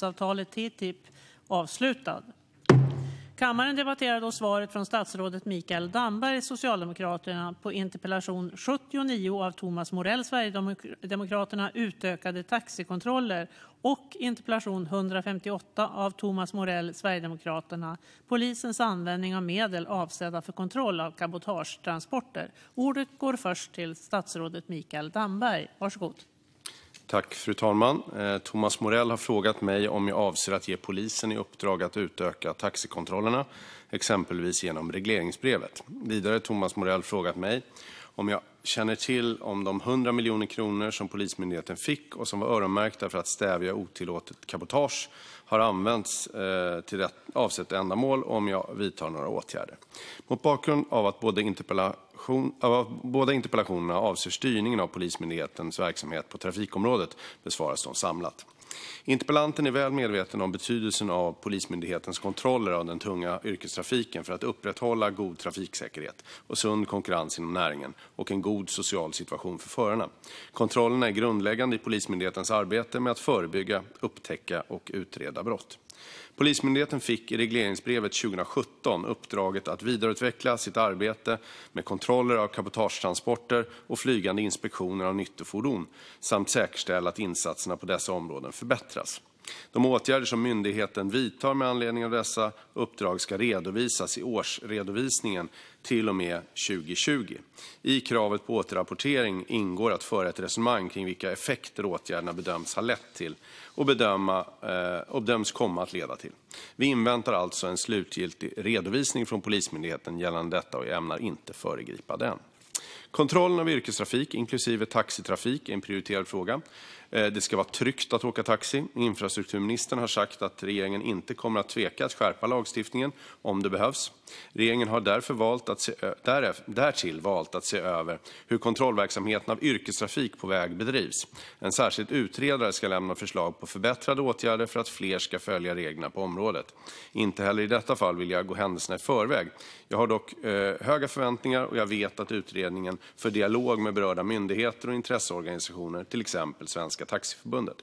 handelsavtalet TTIP avslutad. Kammaren debatterar då svaret från statsrådet Mikael Damberg, Socialdemokraterna, på interpellation 79 av Thomas Morell, Sverigedemokraterna, utökade taxikontroller och interpellation 158 av Thomas Morell, Sverigedemokraterna, polisens användning av medel avsedda för kontroll av cabotagetransporter. Ordet går först till statsrådet Mikael Damberg. Varsågod. Fru talman! Eh, Thomas Morell har frågat mig om jag avser att ge polisen i uppdrag att utöka taxikontrollerna, exempelvis genom regleringsbrevet. Vidare har Thomas Morell frågat mig följande om jag känner till om de 100 miljoner kronor som Polismyndigheten fick och som var öronmärkta för att stävja otillåtet cabotage har använts eh, till avsett ändamål och om jag vidtar några åtgärder. Mot bakgrund av att båda interpellationerna avser styrningen av Polismyndighetens verksamhet på trafikområdet besvaras de samlat. Interpellanten är väl medveten om betydelsen av Polismyndighetens kontroller av den tunga yrkestrafiken för att upprätthålla god trafiksäkerhet och sund konkurrens inom näringen och en god social situation för förarna. Kontrollerna är grundläggande i Polismyndighetens arbete med att förebygga, upptäcka och utreda brott. Polismyndigheten fick i regleringsbrevet 2017 uppdraget att vidareutveckla sitt arbete med kontroller av cabotagetransporter och flygande inspektioner av nyttofordon samt säkerställa att insatserna på dessa områden förbättras. De åtgärder som myndigheten vidtar med anledning av dessa uppdrag ska redovisas i årsredovisningen till och med 2020. I kravet på återrapportering ingår att föra ett resonemang kring vilka effekter åtgärderna bedöms ha lett till och eh, bedöms komma att leda till. Vi inväntar alltså en slutgiltig redovisning från Polismyndigheten gällande detta, och ämnar inte föregripa den. Kontrollen av yrkestrafik, inklusive taxitrafik, är en prioriterad fråga. Eh, det ska vara tryggt att åka taxi. Infrastrukturministern har sagt att regeringen inte kommer att tveka att skärpa lagstiftningen om det behövs. Regeringen har därtill valt att se över hur kontrollverksamheten av yrkestrafik på väg bedrivs. En särskild utredare ska lämna förslag på förbättrade åtgärder för att fler ska följa reglerna på området. Inte heller i detta fall vill jag gå händelserna i förväg. Jag har dock eh, höga förväntningar och jag vet att utredningen för dialog med berörda myndigheter och intresseorganisationer, till exempel Svenska Svenska Taxiförbundet.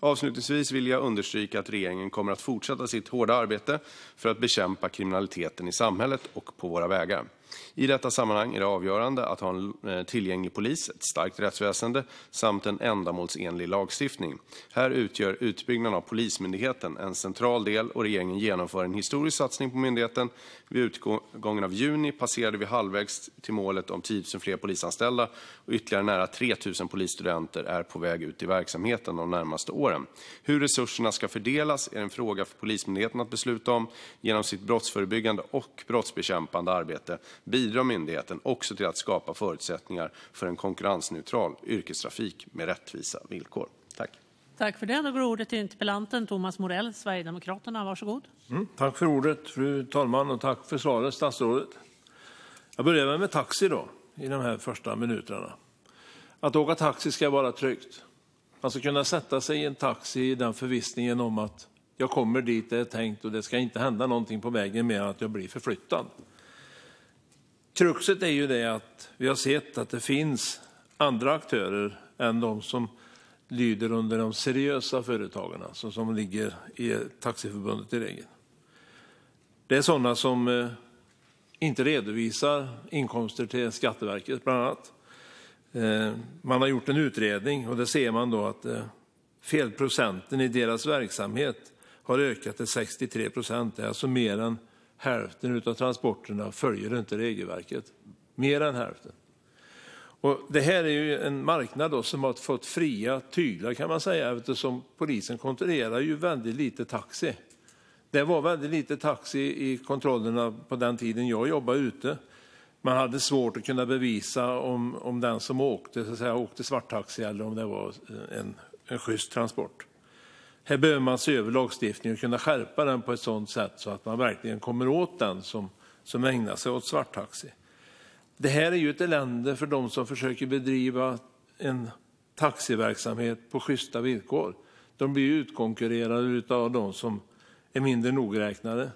Avslutningsvis vill jag understryka att regeringen kommer att fortsätta sitt hårda arbete för att bekämpa kriminaliteten i samhället och på våra vägar. I detta sammanhang är det avgörande att ha en eh, tillgänglig polis, ett starkt rättsväsen samt en ändamålsenlig lagstiftning. Här utgör utbyggnaden av Polismyndigheten en central del och regeringen genomför en historisk satsning på myndigheten. Vid utgången av juni passerade vi halvvägs till målet om 10 000 fler polisanställda och ytterligare nära 3 000 polisstudenter är på väg ut i verksamheten de närmaste åren. Hur resurserna ska fördelas är en fråga för Polismyndigheten att besluta om genom sitt brottsförebyggande och brottsbekämpande arbete bidrar myndigheten också till att skapa förutsättningar för en konkurrensneutral yrkestrafik med rättvisa villkor. Tack för det. Då går ordet till interpellanten Thomas Morell, Sverigedemokraterna. Varsågod. Mm, tack för ordet, fru talman, och tack för svaret, statsrådet. Jag börjar med taxi då, i de här första minuterna. Att åka taxi ska vara tryggt. Man ska kunna sätta sig i en taxi i den förvissningen om att jag kommer dit det är tänkt och det ska inte hända någonting på vägen mer än att jag blir förflyttad. Kruxet är att vi har sett att det finns andra aktörer än de som lyder under de seriösa företagen, alltså som ligger i Taxiförbundet i regel. Det är sådana som eh, inte redovisar inkomster till Skatteverket, bland annat. Eh, man har gjort en utredning och där ser man att eh, felprocenten i deras verksamhet har ökat till 63 procent. Det är alltså mer än hälften av transporterna följer inte regelverket. Mer än hälften. Det här är en marknad som har fått fria tyglar, kan man säga, eftersom polisen kontrollerar väldigt lite taxi. Det var väldigt lite taxi i kontrollerna på den tiden jag jobbade ute. Man hade svårt att kunna bevisa om, om den som åkte så att säga, åkte svarttaxi eller om det var en, en schysst transport. Här behöver man se över lagstiftningen och kunna skärpa den på ett sådant sätt att man verkligen kommer åt den som ägnar sig åt svarttaxi. Det här är ett elände för dem som försöker bedriva en taxiverksamhet på sjysta villkor. De blir utkonkurrerade av dem som är mindre nogräknade. De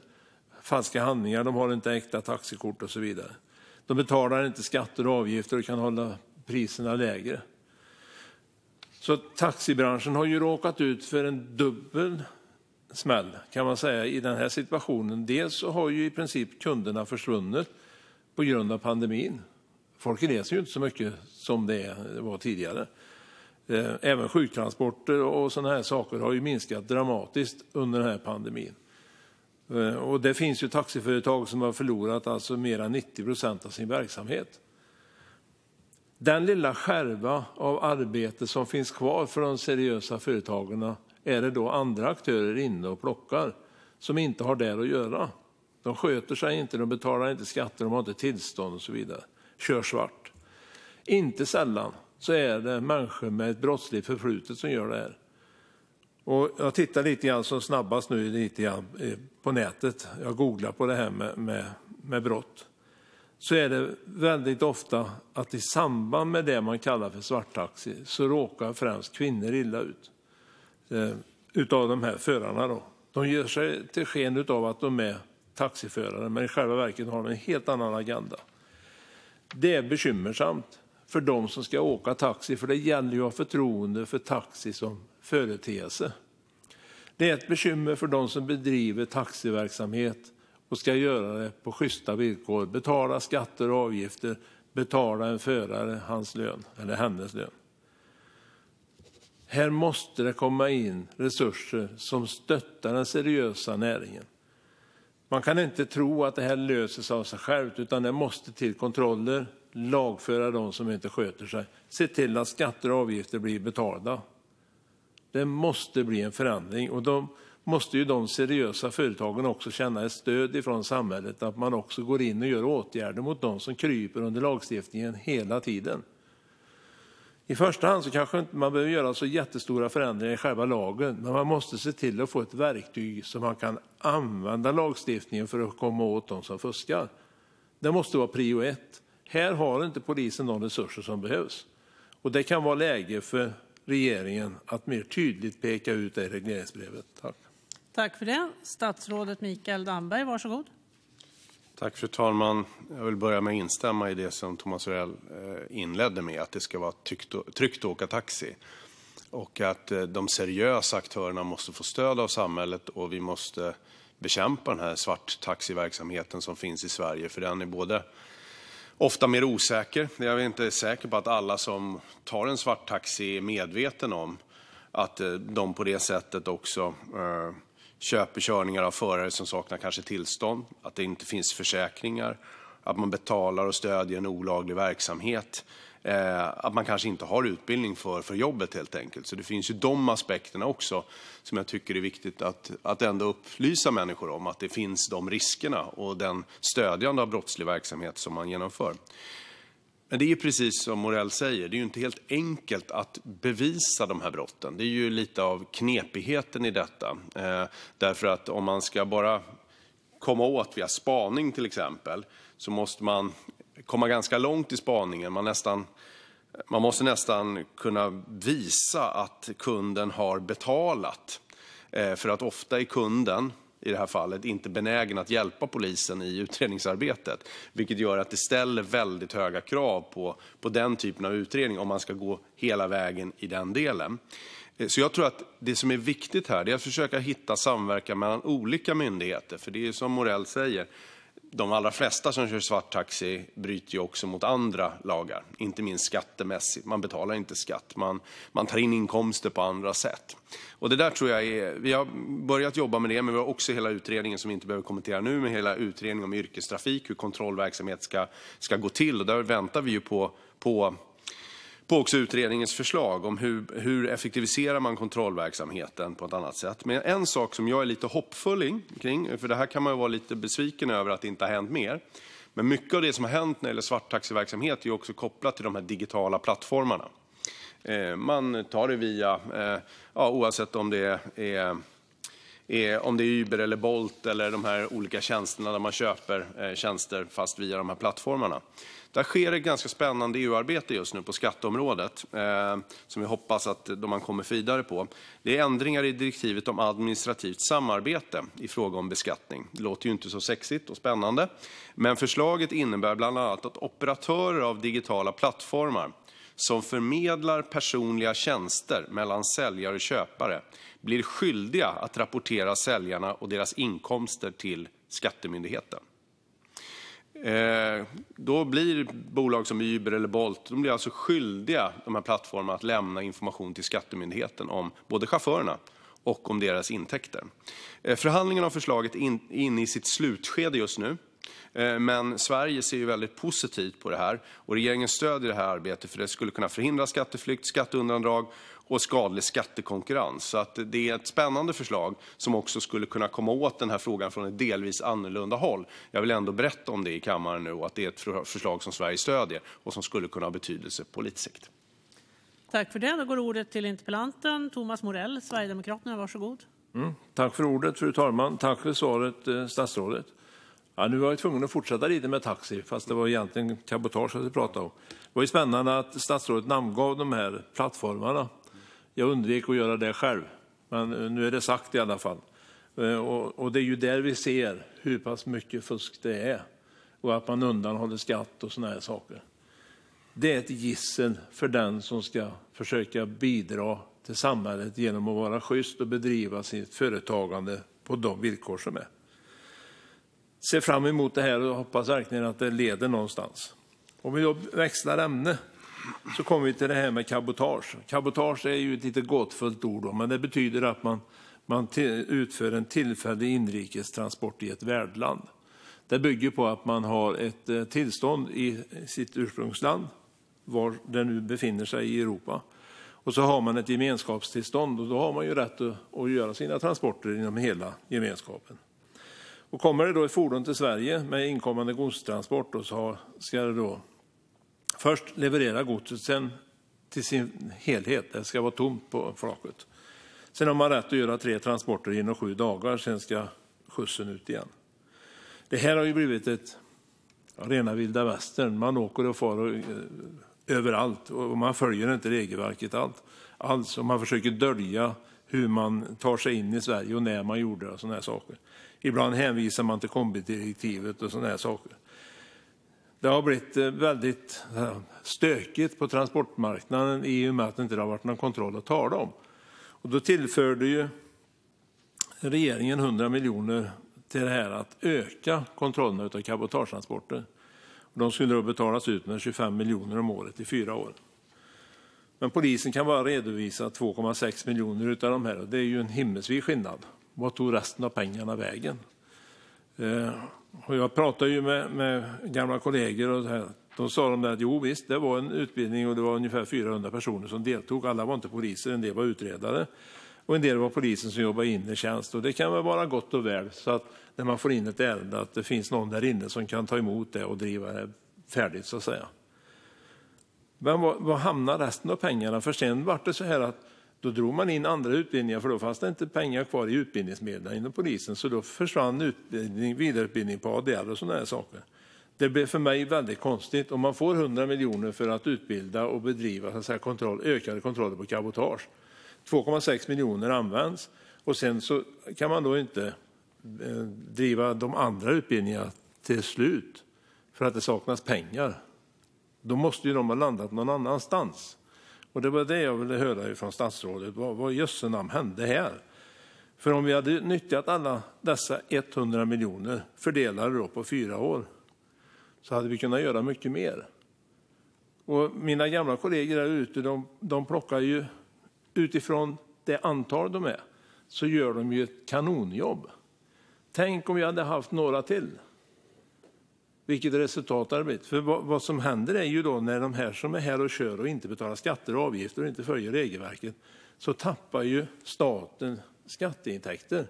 har falska handlingar, de har inte äkta taxikort och så vidare. De betalar inte skatter och avgifter och kan hålla priserna lägre. Taxibranschen har alltså råkat ut för en dubbel smäll i den här situationen. Dels har i princip kunderna försvunnit på grund av pandemin. Folk reser ju inte så mycket som det var tidigare. Eh, även sjuktransporter och sådana saker har minskat dramatiskt under pandemin. Eh, det finns taxiföretag som har förlorat alltså mer än 90 procent av sin verksamhet. Den lilla skärva av arbete som finns kvar för de seriösa företagen är det då andra aktörer inne och plockar som inte har där att göra. De sköter sig inte, de betalar inte skatter, de har inte tillstånd och så vidare. De kör svart. Inte sällan är det människor med ett brottsligt förflutet som gör det här. Jag tittar lite grann som snabbast nu eh, på nätet. Jag googlar på det här med brott är det väldigt ofta att i samband med det man kallar för svarttaxi råkar främst kvinnor illa ut eh, av de här förarna. De gör sig till sken av att de är taxiförare, men i själva verket har de en helt annan agenda. Det är bekymmersamt för de som ska åka taxi, för det gäller ju att ha förtroende för taxi som företeelse. Det är ett bekymmer för de som bedriver taxiverksamhet och ska göra det på sjysta villkor, betala skatter och avgifter och betala en förare hans eller hennes lön. Här måste det komma in resurser som stöttar den seriösa näringen. Man kan inte tro att det här löser sig av sig självt, utan det måste till kontroller, lagföra de som inte sköter sig, se till att skatter och avgifter blir betalda. Det måste bli en förändring. Och de måste de seriösa företagen också känna ett stöd från samhället, att man går in och vidtar åtgärder mot dem som kryper under lagstiftningen hela tiden. I första hand kanske man inte behöver göra så jättestora förändringar i själva lagen, men man måste se till att få ett verktyg så att man kan använda lagstiftningen för att komma åt dem som fuskar. Det måste vara prio ett. Här har inte polisen de resurser som behövs. Det kan vara läge för regeringen att mer tydligt peka ut det i regleringsbrevet. Tack för det. Statsrådet Mikael Damberg, varsågod. Tack, fru talman. Jag vill börja med att instämma i det som Thomas Rell eh, inledde med, att det ska vara tryggt att åka taxi och att eh, de seriösa aktörerna måste få stöd av samhället och vi måste bekämpa den här svarttaxiverksamheten som finns i Sverige, för den är både ofta mer osäker. Jag är inte säker på att alla som tar en svarttaxi är medveten om att eh, de på det sättet också eh, köper körningar av förare som saknar kanske tillstånd, att det inte finns försäkringar, att man betalar och stödjer en olaglig verksamhet. Eh, att man kanske inte har utbildning för, för jobbet helt enkelt. Så det finns ju de aspekterna också som jag tycker är viktigt att, att ändå upplysa människor om att det finns de riskerna och den stödjande av brottslig verksamhet som man genomför. Men det är precis som Morell säger, det är inte helt enkelt att bevisa de här brotten. Det är lite av knepigheten i detta. Eh, därför att om man ska bara komma åt via spaning till exempel så måste man komma ganska långt i spaningen. Man, nästan, man måste nästan kunna visa att kunden har betalat. Eh, för att ofta är kunden i det här fallet inte benägen att hjälpa polisen i utredningsarbetet, vilket gör att det ställer väldigt höga krav på den typen av utredning om man ska gå hela vägen i den delen. Eh, jag tror att det som är viktigt här är att försöka hitta samverkan mellan olika myndigheter, för det är som Morell säger de allra flesta som kör svarttaxi bryter ju också mot andra lagar, inte minst skattemässigt. Man betalar inte skatt, man, man tar in inkomster på andra sätt. Och det där tror jag är, vi har börjat jobba med det, men vi har också hela utredningen som vi inte behöver kommentera nu, med hela utredningen om yrkestrafik, hur kontrollverksamhet ska, ska gå till. Och där väntar vi ju på, på på också utredningens förslag om hur, hur effektiviserar man kontrollverksamheten på ett annat sätt. Men en sak som jag är lite hoppfull kring, för det här kan man ju vara lite besviken över att det inte har hänt mer. Men mycket av det som har hänt när det gäller svarttaxiverksamhet är också kopplat till de här digitala plattformarna. Eh, man tar det via, eh, ja, oavsett om det är är, om det är Uber eller Bolt eller de här olika tjänsterna där man köper eh, tjänster fast via de här plattformarna. Där sker ett ganska spännande EU-arbete just nu på skatteområdet eh, som vi hoppas att man kommer vidare på. Det är ändringar i direktivet om administrativt samarbete i fråga om beskattning. Det låter ju inte så sexigt och spännande, men förslaget innebär bland annat att operatörer av digitala plattformar som förmedlar personliga tjänster mellan säljare och köpare blir skyldiga att rapportera säljarna och deras inkomster till Skattemyndigheten. Eh, då blir bolag som Uber eller Bolt alltså skyldiga dessa plattformar att lämna information till Skattemyndigheten om både chaufförerna och deras intäkter. Eh, förhandlingen om förslaget är inne i sitt slutskede just nu, eh, men Sverige ser väldigt positivt på det här. Regeringen stöder det här arbetet, för det skulle kunna förhindra skatteflykt och skatteundandragande och skadlig skattekonkurrens. Det är ett spännande förslag som också skulle kunna komma åt den här frågan från ett delvis annorlunda håll. Jag vill ändå berätta om det i kammaren nu och att det är ett förslag som Sverige stöder och som skulle kunna ha betydelse på lite sikt. Tack för det. Då går ordet till interpellanten Thomas Morell, Sverigedemokraterna. Varsågod. Mm. Tack för ordet, fru talman. Tack för svaret, eh, statsrådet. Ja, nu var jag tvungen att fortsätta lite med taxi, fast det var egentligen cabotage vi pratade om. Det var ju spännande att statsrådet namngav de här plattformarna. Jag undvek att göra det själv, men eh, nu är det sagt i alla fall. Eh, och det är ju där vi ser hur pass mycket fusk det är och att man undanhåller skatt och sådana här saker. Det är ett gissel för den som ska försöka bidra till samhället genom att vara schysst och bedriva sitt företagande på de villkor som är. Ser fram emot det här och hoppas verkligen att det leder någonstans. Om vi då växlar ämne så kommer vi till det här med cabotage. Cabotage är ett lite gåtfullt ord, men det betyder att man, man utför en tillfällig inrikestransport i ett värdland. Det bygger på att man har ett eh, tillstånd i sitt ursprungsland, var det nu befinner sig i Europa. Och så har man ett gemenskapstillstånd och då har man ju rätt att, göra sina transporter inom hela gemenskapen. Och kommer det då ett fordon till Sverige med inkommande godstransport och så ska det då Först levereras godset till sin helhet det ska vara tomt på flaket. Sedan har man rätt att göra tre transporter inom sju dagar. Sedan ska skjutsen ut igen. Det här har blivit rena vilda västern. Man åker och far eh, överallt, och man följer inte regelverket alls. Man försöker dölja hur man tar sig in i Sverige, och när man gjorde det och sådana saker. Ibland hänvisar man till kombidirektivet och sådana här saker. Det har blivit eh, väldigt eh, stökigt på transportmarknaden i och med att det inte har varit någon kontroll att tala om. Då tillförde regeringen 100 miljoner till att öka kontrollerna av cabotagetransporter. De skulle då betalas ut med 25 miljoner om året i fyra år. Men polisen kan bara redovisa 2,6 miljoner av dessa, och det är en himmelsvid skillnad. Vart tog resten av pengarna vägen? Eh, jag pratade med gamla kollegor. och De sa: Jovisst, det var en utbildning, och det var ungefär 400 personer som deltog. Alla var inte poliser. En del var utredare, och en del var poliser som jobbade i inre tjänst. Det kan väl vara gott och väl när man får in ett ärende att det finns någon där inne som kan ta emot det och driva det färdigt, så att säga. Men var hamnar resten av pengarna? Sedan blev det så här. Då drog man in andra utbildningar, för då fanns det inte pengar kvar i utbildningsmedlen inom polisen. Så då försvann utbildning, vidareutbildning på ADR och sådana saker. Det blev för mig väldigt konstigt. Om man får 100 miljoner för att utbilda och bedriva så att kontroll, ökade kontroller på cabotage. 2,6 miljoner används och sen så kan man då inte eh, driva de andra utbildningarna till slut för att det saknas pengar. Då måste ju de ha landat någon annanstans. Och Det var det jag ville höra från statsrådet. Vad i jösse namn hände här? Om vi hade nyttjat alla dessa 100 miljoner fördelade på fyra år hade vi kunnat göra mycket mer. Mina gamla kollegor där ute plockar utifrån det antal de är. De gör ett kanonjobb. Tänk om vi hade haft några till! vilket resultat det hade blivit. För vad som händer är ju då när de här som är här och kör och inte betalar skatter och avgifter och inte följer regelverket så tappar ju staten skatteintäkter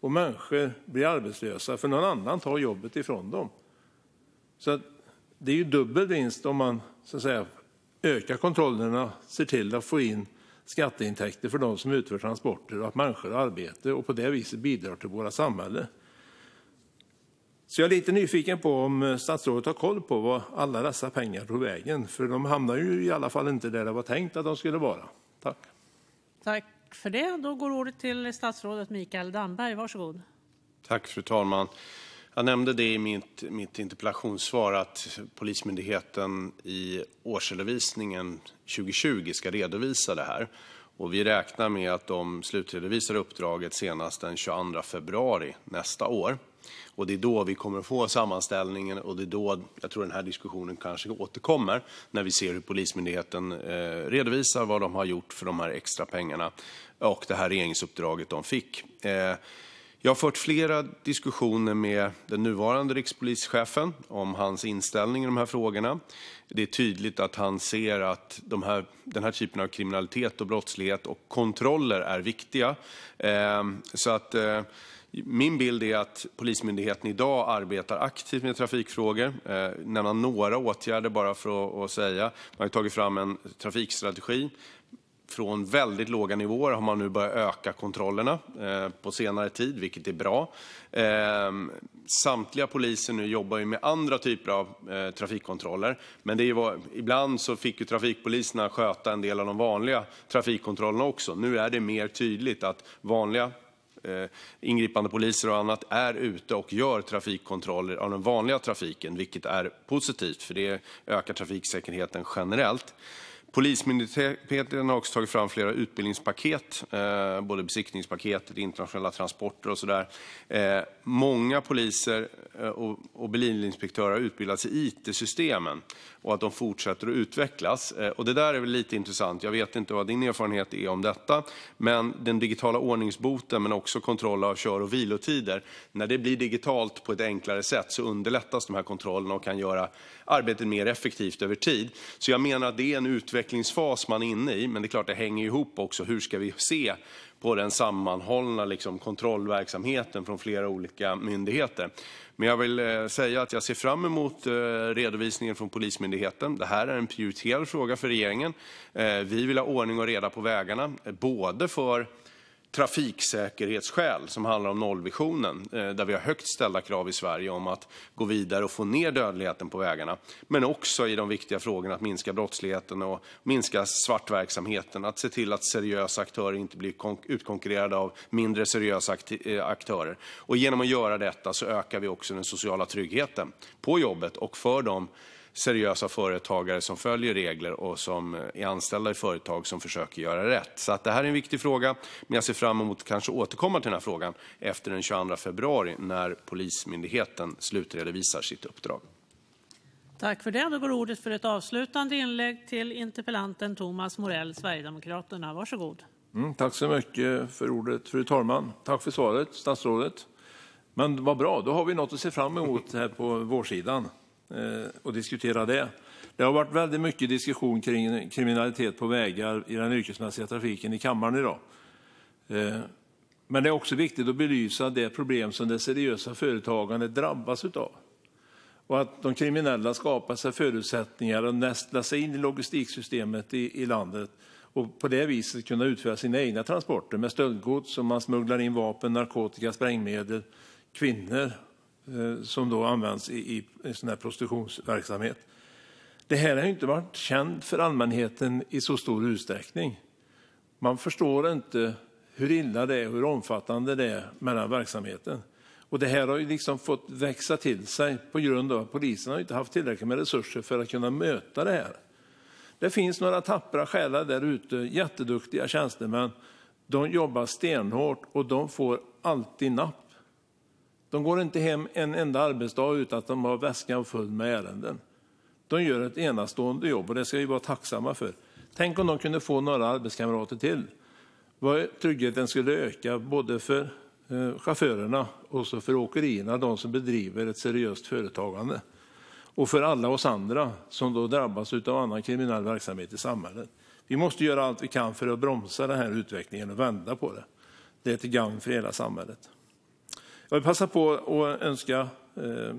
och människor blir arbetslösa för någon annan tar jobbet ifrån dem. Så att det är ju dubbel vinst om man så att säga ökar kontrollerna, ser till att få in skatteintäkter för de som utför transporter och att människor har arbete och på det viset bidrar till våra samhälle. Så Jag är lite nyfiken på om eh, statsrådet har koll på vart alla dessa pengar tog vägen. för De hamnar ju i alla fall inte där det var tänkt att de skulle vara. Tack, fru talman. Jag nämnde i mitt interpellationssvar att Polismyndigheten i årsredovisningen 2020 ska redovisa det här. Vi räknar med att de slutredovisar uppdraget senast den 22 februari nästa år. Det är då vi kommer att få sammanställningen, och det är då jag tror att den här diskussionen kanske återkommer när vi ser hur Polismyndigheten eh, redovisar vad de har gjort för de här extra pengarna och det här regeringsuppdraget de fick. Eh, jag har fört flera diskussioner med den nuvarande rikspolischefen om hans inställning i de här frågorna. Det är tydligt att han ser att de här, den här typen av kriminalitet och brottslighet och kontroller är viktiga. Eh, så att, min bild är att Polismyndigheten i dag arbetar aktivt med trafikfrågor. Jag eh, ska nämna några åtgärder bara för att säga. Man har tagit fram en trafikstrategi. Från väldigt låga nivåer har man nu börjat öka kontrollerna eh, på senare tid, vilket är bra. Eh, samtliga poliser nu jobbar med andra typer av trafikkontroller. Men ibland fick trafikpoliserna sköta en del av de vanliga trafikkontrollerna också. Nu är det mer tydligt att vanliga Eh, ingripande poliser och annat är ute och gör trafikkontroller av den vanliga trafiken, vilket är positivt, för det ökar trafiksäkerheten generellt. Polismyndigheten har också tagit fram flera utbildningspaket, eh, både besiktningspaketet, och internationella transporter eh, Många poliser eh, och bilinspektörer har utbildats i it-systemen, och de fortsätter att utvecklas. Det där är lite intressant. Jag vet inte vad din erfarenhet är om detta, men den digitala ordningsboten men också kontroll av kör och vilotider. När det blir digitalt på ett enklare sätt underlättas de här kontrollerna och kan göra arbetet mer effektivt över tid. Jag menar att det är en utveckling utvecklingsfas man är inne i, men det är klart att det hänger ihop också. Hur ska vi se på den sammanhållna liksom, kontrollverksamheten från flera olika myndigheter? Men jag vill eh, säga att jag ser fram emot eh, redovisningen från Polismyndigheten. Det här är en prioriterad fråga för regeringen. Eh, vi vill ha ordning och reda på vägarna, både för trafiksäkerhetsskäl som handlar om nollvisionen, eh, där vi har högt ställda krav i Sverige om att gå vidare och få ned dödligheten på vägarna, men också i de viktiga frågorna att minska brottsligheten och minska svartverksamheten, att se till att seriösa aktörer inte blir utkonkurrerade av mindre seriösa eh, aktörer. Och genom att göra detta ökar vi också den sociala tryggheten på jobbet och för dem seriösa företagare som följer regler och som är anställda i företag som försöker göra rätt. Så att det här är en viktig fråga, men jag ser fram emot att kanske återkomma till den här frågan efter den 22 februari när Polismyndigheten slutredovisar sitt uppdrag. Tack för det. Då går ordet för ett avslutande inlägg till interpellanten Thomas Morell, Sverigedemokraterna. Varsågod. Mm, tack så mycket för ordet, fru talman. Tack för svaret, statsrådet. Men vad bra, då har vi något att se fram emot här på vårsidan. Eh, och diskutera det. Det har varit väldigt mycket diskussion kring kriminalitet på vägar i den yrkesmässiga trafiken i kammaren i dag. Eh, men det är också viktigt att belysa det problem som det seriösa företagandet drabbas av. Och att de kriminella skapar sig förutsättningar att nästla sig in i logistiksystemet i, i landet och på det viset kunna utföra sina egna transporter med stöldgods som man smugglar in vapen, narkotika, sprängmedel, kvinnor Eh, som då används i, i sån här prostitutionsverksamhet. Det här har inte varit känt för allmänheten i så stor utsträckning. Man förstår inte hur illa det är och hur omfattande det är med den verksamheten. Och det här har ju liksom fått växa till sig på grund av att polisen har inte haft tillräckligt med resurser för att kunna möta det här. Det finns några tappra själar där ute, jätteduktiga tjänstemän. De jobbar stenhårt och de får alltid napp de går inte hem en enda arbetsdag utan att de har väskan full med ärenden. De gör ett enastående jobb, och det ska vi vara tacksamma för. Tänk om de kunde få några arbetskamrater till! Vad tryggheten skulle öka både för eh, chaufförerna och för åkerierna, de som bedriver ett seriöst företagande, och för alla oss andra som drabbas av annan kriminell verksamhet i samhället. Vi måste göra allt vi kan för att bromsa den här utvecklingen och vända på den. Det är till gagn för hela samhället. Jag vill passa på att önska eh,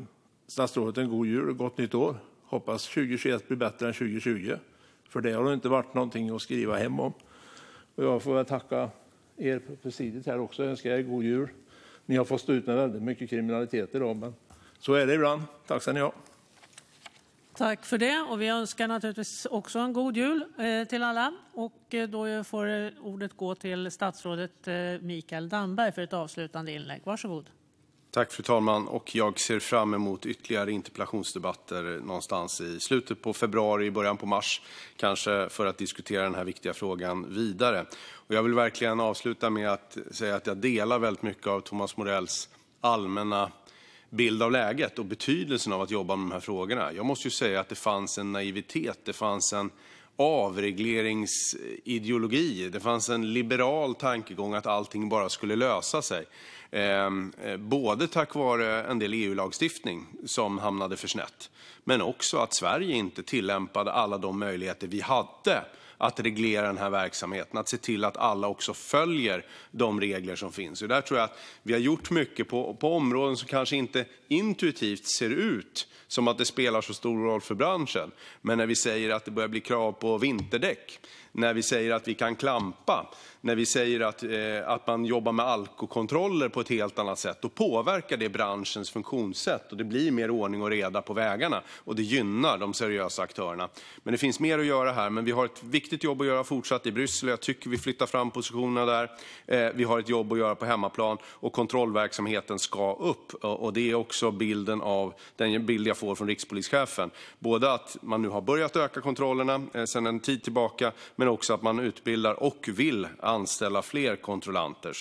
statsrådet en god jul och ett gott nytt år. Hoppas 2021 blir bättre än 2020, för det har inte varit någonting att skriva hem om. Jag får väl tacka er på presidiet här också och önska er god jul. Ni har fått stå ut med väldigt mycket kriminalitet i dag, men så är det ibland. Tack ska ni ha! Tack för det. Och vi önskar naturligtvis också en god jul eh, till alla. Och eh, då får ordet gå till statsrådet Mikael Damberg för ett avslutande inlägg. Varsågod. Fru talman! Jag ser fram emot ytterligare interpellationsdebatter någonstans i slutet av februari eller början av mars för att diskutera den här viktiga frågan vidare. Jag vill verkligen avsluta med att säga att jag delar väldigt mycket av Thomas Morells allmänna bild av läget och betydelsen av att jobba med de här frågorna. Jag måste säga att det fanns en naivitet avregleringsideologi. Det fanns en liberal tankegång att allting bara skulle lösa sig. Ehm, både tack vare en del EU-lagstiftning som hamnade för snett men också att Sverige inte tillämpade alla de möjligheter vi hade att reglera den här verksamheten och se till att alla också följer de regler som finns. Där tror jag att vi har gjort mycket på, på områden som kanske inte intuitivt ser ut som att det spelar så stor roll för branschen. Men när vi säger att det börjar bli krav på vinterdäck när vi säger att vi kan klampa och eh, att man jobbar med alkokontroller på ett helt annat sätt. Det påverkar branschens funktionssätt, och det blir mer ordning och reda på vägarna. Det gynnar de seriösa aktörerna. Det finns mer att göra här, men vi har ett viktigt jobb att göra fortsatt i Bryssel. Jag tycker att vi flyttar fram positionerna där. Eh, vi har ett jobb att göra på hemmaplan, och kontrollverksamheten ska upp. Det är också den bild jag får från rikspolischefen, både att man nu har börjat öka kontrollerna eh, sedan en tid tillbaka också att man utbildar och vill anställa fler kontrollanter.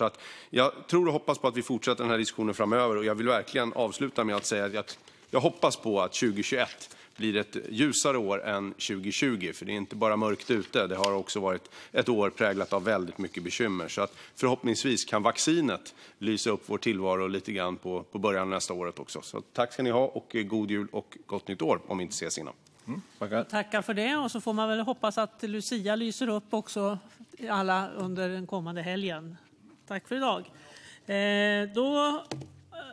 Jag tror och hoppas på att vi fortsätter den här diskussionen framöver, jag vill verkligen avsluta med att säga att jag hoppas på att 2021 blir ett ljusare år än 2020. För det är inte bara mörkt ute, det har också varit ett år präglat av väldigt mycket bekymmer. Så att förhoppningsvis kan vaccinet lysa upp vår tillvaro lite grann på, på början av nästa året också. Så tack ska ni ha och god jul och gott nytt år om vi inte ses innan. Mm, Tackar för det och så får man väl hoppas att Lucia lyser upp också alla under den kommande helgen. Tack för idag. Eh, då eh,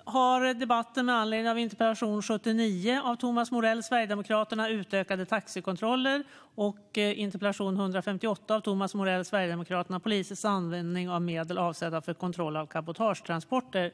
har debatten med anledning av interpellation 79 av Thomas Morell, Sverigedemokraterna, utökade taxikontroller och eh, interpellation 158 av Thomas Morell, Sverigedemokraterna, polisens användning av medel avsedda för kontroll av cabotagetransporter